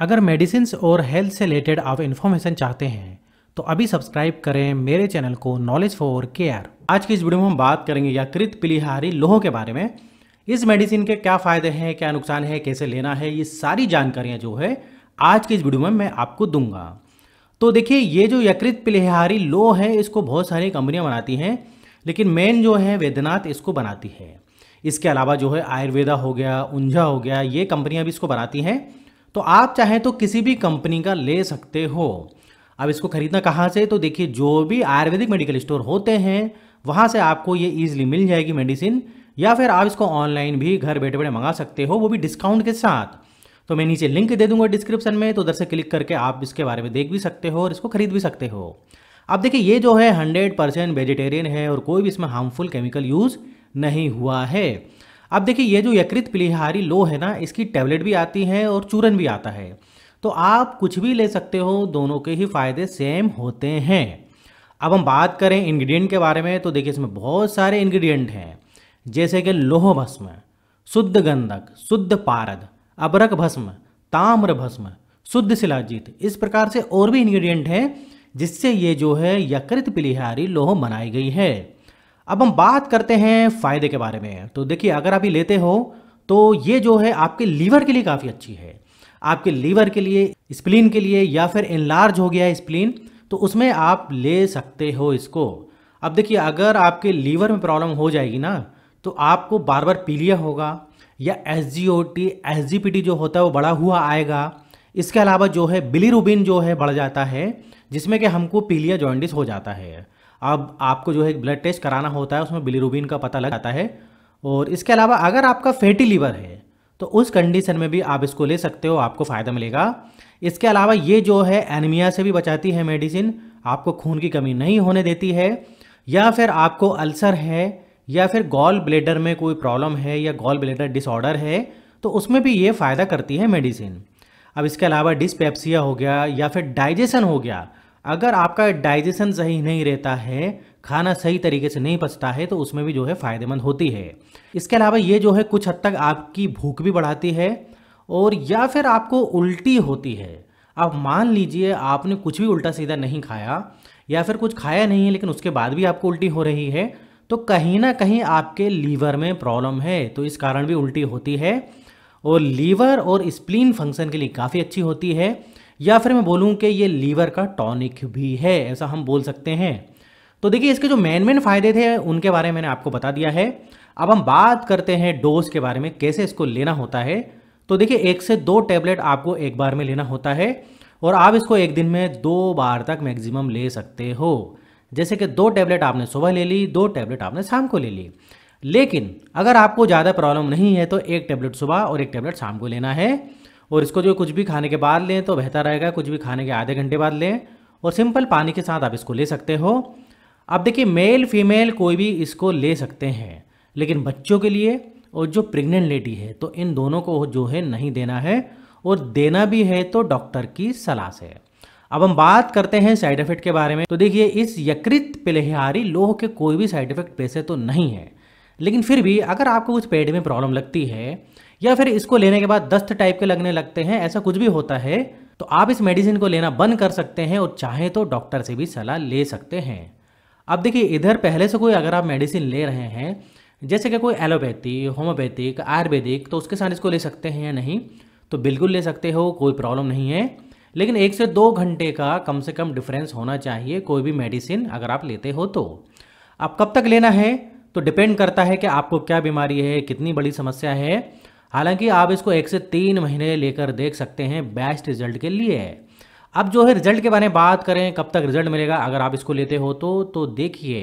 अगर मेडिसिन और हेल्थ से रिलेटेड आप इन्फॉर्मेशन चाहते हैं तो अभी सब्सक्राइब करें मेरे चैनल को नॉलेज फॉर केयर आज की इस वीडियो में हम बात करेंगे यकृत पिलिहारी लोहो के बारे में इस मेडिसिन के क्या फ़ायदे हैं क्या नुकसान है कैसे लेना है ये सारी जानकारियाँ जो है आज की इस वीडियो में मैं आपको दूंगा तो देखिए ये जो यकृत पिलिहारी लोह है इसको बहुत सारी कंपनियाँ बनाती हैं लेकिन मेन जो है वेदनाथ इसको बनाती है इसके अलावा जो है आयुर्वेदा हो गया उंझा हो गया ये कंपनियाँ भी इसको बनाती हैं तो आप चाहें तो किसी भी कंपनी का ले सकते हो अब इसको खरीदना कहाँ से तो देखिए जो भी आयुर्वेदिक मेडिकल स्टोर होते हैं वहाँ से आपको ये ईजिली मिल जाएगी मेडिसिन या फिर आप इसको ऑनलाइन भी घर बैठे बैठे मंगा सकते हो वो भी डिस्काउंट के साथ तो मैं नीचे लिंक दे दूंगा डिस्क्रिप्शन में तो उधर से क्लिक करके आप इसके बारे में देख भी सकते हो और इसको खरीद भी सकते हो अब देखिए ये जो है हंड्रेड परसेंट वेजिटेरियन है और कोई भी इसमें हार्मफुल केमिकल यूज़ नहीं हुआ है अब देखिए ये जो यकृत पिलिहारी लो है ना इसकी टैबलेट भी आती है और चूरन भी आता है तो आप कुछ भी ले सकते हो दोनों के ही फायदे सेम होते हैं अब हम बात करें इंग्रेडिएंट के बारे में तो देखिए इसमें बहुत सारे इंग्रेडिएंट हैं जैसे कि लोह भस्म शुद्ध गंधक शुद्ध पारद अबरक भस्म ताम्र भस्म शुद्ध शिलाजीत इस प्रकार से और भी इंग्रेडिएंट हैं जिससे ये जो है यकृत पिलिहारी लोह बनाई गई है अब हम बात करते हैं फ़ायदे के बारे में तो देखिए अगर आप ये लेते हो तो ये जो है आपके लीवर के लिए काफ़ी अच्छी है आपके लीवर के लिए स्प्लीन के लिए या फिर इनलार्ज हो गया है स्प्लीन तो उसमें आप ले सकते हो इसको अब देखिए अगर आपके लीवर में प्रॉब्लम हो जाएगी ना तो आपको बार बार पीलिया होगा या S G O T S G P T जो होता है वो बढ़ा हुआ आएगा इसके अलावा जो है बिलीरुबिन जो है बढ़ जाता है जिसमें कि हमको पीलिया जॉइंटिस हो जाता है अब आपको जो है ब्लड टेस्ट कराना होता है उसमें बिलीरूबिन का पता लग जाता है और इसके अलावा अगर आपका फैटी लीवर है तो उस कंडीशन में भी आप इसको ले सकते हो आपको फ़ायदा मिलेगा इसके अलावा ये जो है एनीमिया से भी बचाती है मेडिसिन आपको खून की कमी नहीं होने देती है या फिर आपको अल्सर है या फिर गॉल ब्लेडर में कोई प्रॉब्लम है या गॉल ब्लेडर डिसऑर्डर है तो उसमें भी ये फ़ायदा करती है मेडिसिन अब इसके अलावा डिस्पेप्सिया हो गया या फिर डाइजेशन हो गया अगर आपका डाइजेशन सही नहीं रहता है खाना सही तरीके से नहीं पचता है तो उसमें भी जो है फ़ायदेमंद होती है इसके अलावा ये जो है कुछ हद तक आपकी भूख भी बढ़ाती है और या फिर आपको उल्टी होती है आप मान लीजिए आपने कुछ भी उल्टा सीधा नहीं खाया या फिर कुछ खाया नहीं है लेकिन उसके बाद भी आपको उल्टी हो रही है तो कहीं ना कहीं आपके लीवर में प्रॉब्लम है तो इस कारण भी उल्टी होती है और लीवर और स्प्लीन फंक्शन के लिए काफ़ी अच्छी होती है या फिर मैं बोलूँ कि ये लीवर का टॉनिक भी है ऐसा हम बोल सकते हैं तो देखिए इसके जो मेन मेन फायदे थे उनके बारे में मैंने आपको बता दिया है अब हम बात करते हैं डोज के बारे में कैसे इसको लेना होता है तो देखिए एक से दो टैबलेट आपको एक बार में लेना होता है और आप इसको एक दिन में दो बार तक मैक्सिमम ले सकते हो जैसे कि दो टैबलेट आपने सुबह ले ली दो टैबलेट आपने शाम को ले ली लेकिन अगर आपको ज़्यादा प्रॉब्लम नहीं है तो एक टैबलेट सुबह और एक टैबलेट शाम को लेना है और इसको जो कुछ भी खाने के बाद लें तो बेहतर रहेगा कुछ भी खाने के आधे घंटे बाद लें और सिंपल पानी के साथ आप इसको ले सकते हो अब देखिए मेल फीमेल कोई भी इसको ले सकते हैं लेकिन बच्चों के लिए और जो प्रेग्नेंट लेडी है तो इन दोनों को जो है नहीं देना है और देना भी है तो डॉक्टर की सलाह से अब हम बात करते हैं साइड इफेक्ट के बारे में तो देखिए इस यकृत पिलहारी लोह के कोई भी साइड इफेक्ट पैसे तो नहीं है लेकिन फिर भी अगर आपको कुछ पेट में प्रॉब्लम लगती है या फिर इसको लेने के बाद दस्त टाइप के लगने लगते हैं ऐसा कुछ भी होता है तो आप इस मेडिसिन को लेना बंद कर सकते हैं और चाहे तो डॉक्टर से भी सलाह ले सकते हैं अब देखिए इधर पहले से कोई अगर आप मेडिसिन ले रहे हैं जैसे कि कोई एलोपैथी होम्योपैथिक आयुर्वेदिक तो उसके साथ इसको ले सकते हैं या नहीं तो बिल्कुल ले सकते हो कोई प्रॉब्लम नहीं है लेकिन एक से दो घंटे का कम से कम डिफरेंस होना चाहिए कोई भी मेडिसिन अगर आप लेते हो तो अब कब तक लेना है तो डिपेंड करता है कि आपको क्या बीमारी है कितनी बड़ी समस्या है हालांकि आप इसको एक से तीन महीने लेकर देख सकते हैं बेस्ट रिजल्ट के लिए अब जो है रिजल्ट के बारे में बात करें कब तक रिजल्ट मिलेगा अगर आप इसको लेते हो तो तो देखिए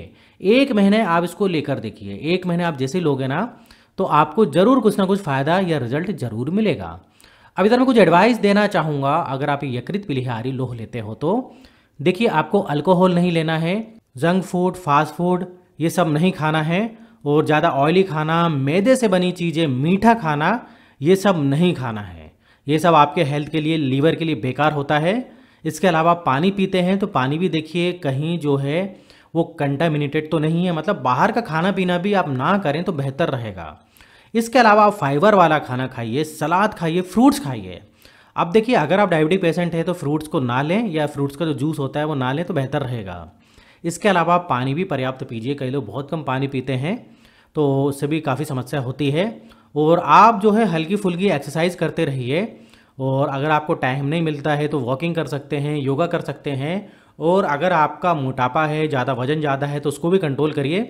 एक महीने आप इसको लेकर देखिए एक महीने आप जैसे लोगे ना तो आपको ज़रूर कुछ ना कुछ फ़ायदा या रिजल्ट ज़रूर मिलेगा अभी इधर मैं कुछ एडवाइस देना चाहूँगा अगर आप यकृत पिलिहारी लोह लेते हो तो देखिए आपको अल्कोहल नहीं लेना है जंक फूड फास्ट फूड ये सब नहीं खाना है और ज़्यादा ऑयली खाना मैदे से बनी चीज़ें मीठा खाना ये सब नहीं खाना है ये सब आपके हेल्थ के लिए लीवर के लिए बेकार होता है इसके अलावा पानी पीते हैं तो पानी भी देखिए कहीं जो है वो कंटामिनेटेड तो नहीं है मतलब बाहर का खाना पीना भी आप ना करें तो बेहतर रहेगा इसके अलावा आप फाइबर वाला खाना खाइए सलाद खाइए फ्रूट्स खाइए अब देखिए अगर आप डायबिटीज पेशेंट हैं तो फ्रूट्स को ना लें या फ्रूट्स का जो जूस होता है वो ना लें तो बेहतर रहेगा इसके अलावा पानी भी पर्याप्त पीजिए कई लोग बहुत कम पानी पीते हैं तो उससे भी काफ़ी समस्या होती है और आप जो है हल्की फुल्की एक्सरसाइज करते रहिए और अगर आपको टाइम नहीं मिलता है तो वॉकिंग कर सकते हैं योगा कर सकते हैं और अगर आपका मोटापा है ज़्यादा वजन ज़्यादा है तो उसको भी कंट्रोल करिए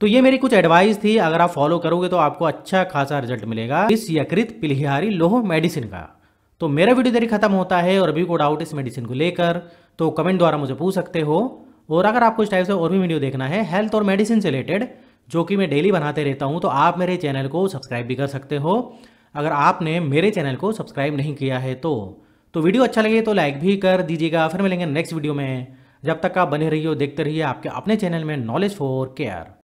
तो ये मेरी कुछ एडवाइस थी अगर आप फॉलो करोगे तो आपको अच्छा खासा रिजल्ट मिलेगा इस यकृत पिलिहारी लोह मेडिसिन का तो मेरा वीडियो देरी खत्म होता है और अभी को डाउट इस मेडिसिन को लेकर तो कमेंट द्वारा मुझे पूछ सकते हो और अगर आपको इस टाइप से और भी वीडियो देखना है हेल्थ और मेडिसिन से रिलेटेड जो कि मैं डेली बनाते रहता हूँ तो आप मेरे चैनल को सब्सक्राइब भी कर सकते हो अगर आपने मेरे चैनल को सब्सक्राइब नहीं किया है तो तो वीडियो अच्छा लगे तो लाइक भी कर दीजिएगा फिर मिलेंगे नेक्स्ट वीडियो में जब तक आप बने रहिए देखते रहिए आपके अपने चैनल में नॉलेज फॉर केयर